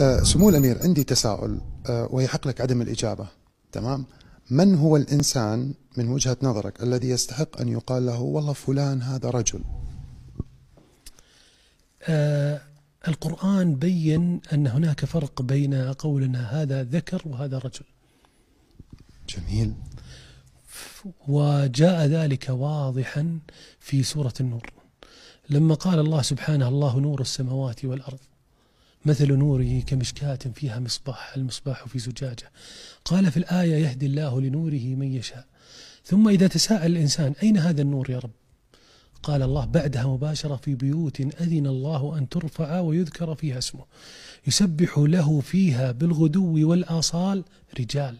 آه، سمو الامير عندي تساؤل آه، ويحق لك عدم الاجابه تمام من هو الانسان من وجهه نظرك الذي يستحق ان يقال له والله فلان هذا رجل آه القران بين ان هناك فرق بين قولنا هذا ذكر وهذا رجل جميل وجاء ذلك واضحا في سوره النور لما قال الله سبحانه الله نور السماوات والارض مثل نوره كمشكاة فيها مصباح المصباح في زجاجة قال في الآية يهدي الله لنوره من يشاء ثم إذا تساءل الإنسان أين هذا النور يا رب قال الله بعدها مباشرة في بيوت أذن الله أن ترفع ويذكر فيها اسمه يسبح له فيها بالغدو والآصال رجال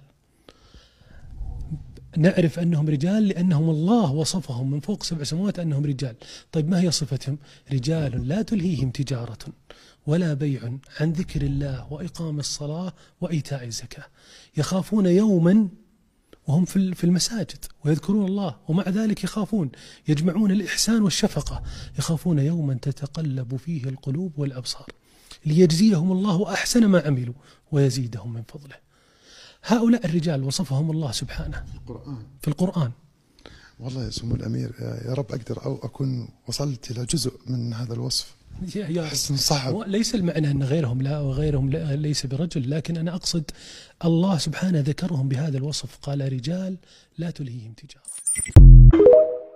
نعرف أنهم رجال لأنهم الله وصفهم من فوق سبع سماوات أنهم رجال طيب ما هي صفتهم رجال لا تلهيهم تجارة ولا بيع عن ذكر الله وإقام الصلاة وإيتاء الزكاة يخافون يوما وهم في المساجد ويذكرون الله ومع ذلك يخافون يجمعون الإحسان والشفقة يخافون يوما تتقلب فيه القلوب والأبصار ليجزيهم الله أحسن ما عملوا ويزيدهم من فضله هؤلاء الرجال وصفهم الله سبحانه في القرآن في القرآن والله يا سمو الأمير يا رب أقدر أو أكون وصلت إلى جزء من هذا الوصف يا حسن صعب ليس المعنى أن غيرهم لا وغيرهم لا ليس برجل لكن أنا أقصد الله سبحانه ذكرهم بهذا الوصف قال رجال لا تلهيهم تجارة